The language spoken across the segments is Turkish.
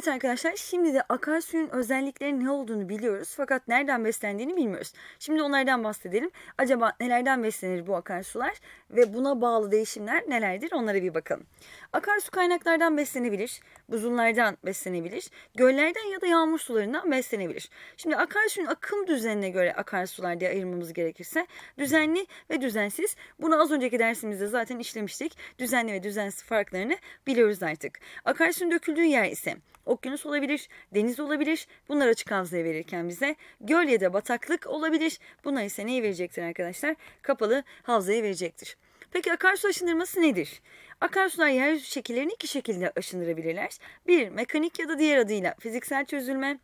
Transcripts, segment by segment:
Evet arkadaşlar şimdi de akarsuyun özelliklerinin ne olduğunu biliyoruz fakat nereden beslendiğini bilmiyoruz. Şimdi onlardan bahsedelim. Acaba nelerden beslenir bu akarsular ve buna bağlı değişimler nelerdir onlara bir bakalım. Akarsu kaynaklardan beslenebilir, buzullardan beslenebilir, göllerden ya da yağmur sularından beslenebilir. Şimdi akarsuyun akım düzenine göre akarsular diye ayırmamız gerekirse düzenli ve düzensiz. Bunu az önceki dersimizde zaten işlemiştik. Düzenli ve düzensiz farklarını biliyoruz artık. Akarsuyun döküldüğü yer ise okyanus olabilir, deniz olabilir. Bunlar açık havzaya verirken bize göl ya da bataklık olabilir. Buna ise neyi verecektir arkadaşlar? Kapalı havzaya verecektir. Peki akarsu aşındırması nedir? Akarsular yeryüzü şekillerini iki şekilde aşındırabilirler. Bir, mekanik ya da diğer adıyla fiziksel çözülme.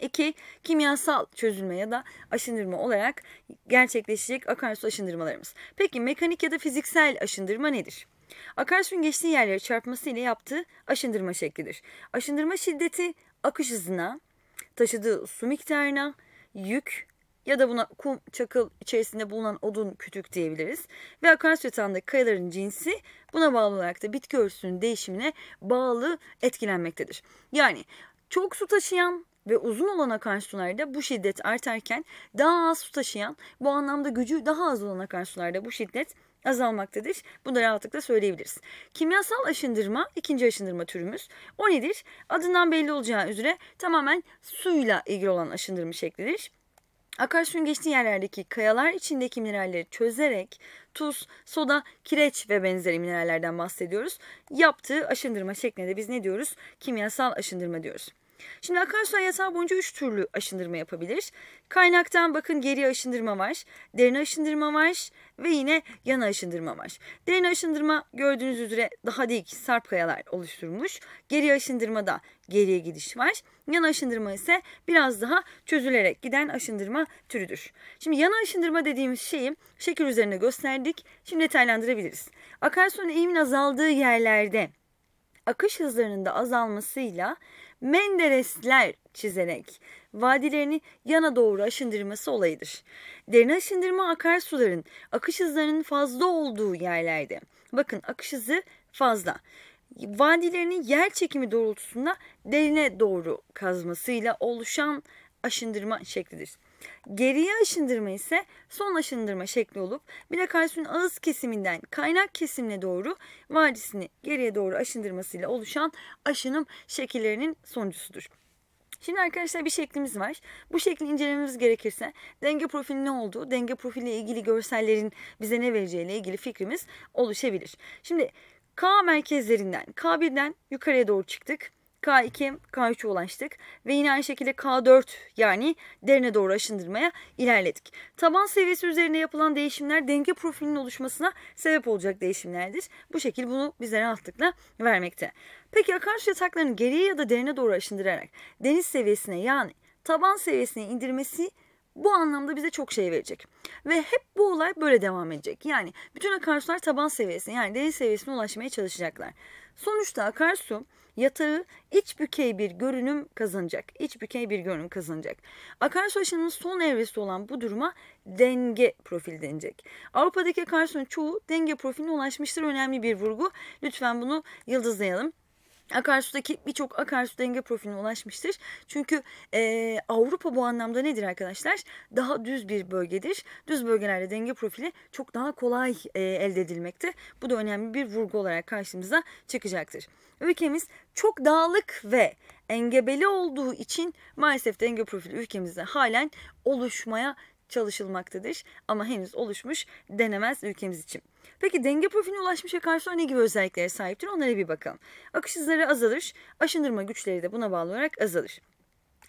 2. Kimyasal çözülme ya da aşındırma olarak gerçekleşecek akarsu aşındırmalarımız. Peki mekanik ya da fiziksel aşındırma nedir? Akarsuyun geçtiği yerlere çarpması ile yaptığı aşındırma şeklidir. Aşındırma şiddeti akış hızına, taşıdığı su miktarına, yük ya da buna kum çakıl içerisinde bulunan odun kütük diyebiliriz. Ve akarsu yatağındaki kayaların cinsi buna bağlı olarak da bitki örtüsünün değişimine bağlı etkilenmektedir. Yani çok su taşıyan ve uzun olan sularda bu şiddet artarken daha az su taşıyan, bu anlamda gücü daha az olan sularda bu şiddet azalmaktadır. Bunu da rahatlıkla söyleyebiliriz. Kimyasal aşındırma ikinci aşındırma türümüz. O nedir? Adından belli olacağı üzere tamamen suyla ilgili olan aşındırma şeklidir. Akarsuyun geçtiği yerlerdeki kayalar içindeki mineralleri çözerek tuz, soda, kireç ve benzeri minerallerden bahsediyoruz. Yaptığı aşındırma şekline de biz ne diyoruz? Kimyasal aşındırma diyoruz. Şimdi akarsular yatağı boyunca üç türlü aşındırma yapabilir. Kaynaktan bakın geri aşındırma var, derin aşındırma var ve yine yana aşındırma var. Derin aşındırma gördüğünüz üzere daha dik sarp kayalar oluşturmuş. Geri aşındırma da geriye gidiş var. Yan aşındırma ise biraz daha çözülerek giden aşındırma türüdür. Şimdi yana aşındırma dediğimiz şeyi şekil üzerine gösterdik. Şimdi detaylandırabiliriz. Akarsuların eğimin azaldığı yerlerde akış hızlarının da azalmasıyla Menderesler çizerek vadilerini yana doğru aşındırması olayıdır. Derin aşındırma akarsuların akış hızlarının fazla olduğu yerlerde. Bakın akış hızı fazla. Vadilerini yer çekimi doğrultusunda derine doğru kazmasıyla oluşan aşındırma şeklidir. Geriye aşındırma ise son aşındırma şekli olup bilakaysun ağız kesiminden kaynak kesimine doğru varisini geriye doğru aşındırmasıyla oluşan aşınım şekillerinin sonucusudur. Şimdi arkadaşlar bir şeklimiz var. Bu şekli incelememiz gerekirse denge profili ne olduğu, denge profiliyle ilgili görsellerin bize ne vereceğiyle ilgili fikrimiz oluşabilir. Şimdi K merkezlerinden, K1'den yukarıya doğru çıktık. K2, K3'e ulaştık ve yine aynı şekilde K4 yani derine doğru aşındırmaya ilerledik. Taban seviyesi üzerinde yapılan değişimler denge profilinin oluşmasına sebep olacak değişimlerdir. Bu şekil bunu bize rahatlıkla vermekte. Peki akarsu yataklarını geriye ya da derine doğru aşındırarak deniz seviyesine yani taban seviyesine indirmesi bu anlamda bize çok şey verecek. Ve hep bu olay böyle devam edecek. Yani bütün akarsular taban seviyesine yani deniz seviyesine ulaşmaya çalışacaklar. Sonuçta akarsu yatağı iç bükey bir görünüm kazanacak. İç bükey bir görünüm kazanacak. Akarsu aşının son evresi olan bu duruma denge profil denecek. Avrupa'daki akarsunun çoğu denge profiline ulaşmıştır. Önemli bir vurgu. Lütfen bunu yıldızlayalım akarsudaki birçok akarsu denge profiline ulaşmıştır. Çünkü e, Avrupa bu anlamda nedir arkadaşlar? Daha düz bir bölgedir. Düz bölgelerde denge profili çok daha kolay e, elde edilmekte. Bu da önemli bir vurgu olarak karşımıza çıkacaktır. Ülkemiz çok dağlık ve engebeli olduğu için maalesef denge profili ülkemizde halen oluşmaya çalışılmaktadır ama henüz oluşmuş denemez ülkemiz için. Peki denge profiline ulaşmışa akarsular ne gibi özelliklere sahiptir onlara bir bakalım. Akış hızları azalır, aşındırma güçleri de buna bağlı olarak azalır.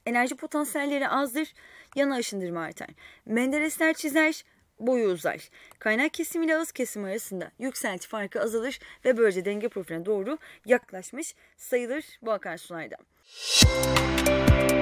Enerji potansiyelleri azdır, yana aşındırma artar. Menderesler çizer, boyu uzar. Kaynak kesimi ile ağız kesimi arasında yükselti farkı azalır ve böylece denge profiline doğru yaklaşmış sayılır bu akarsularda. Müzik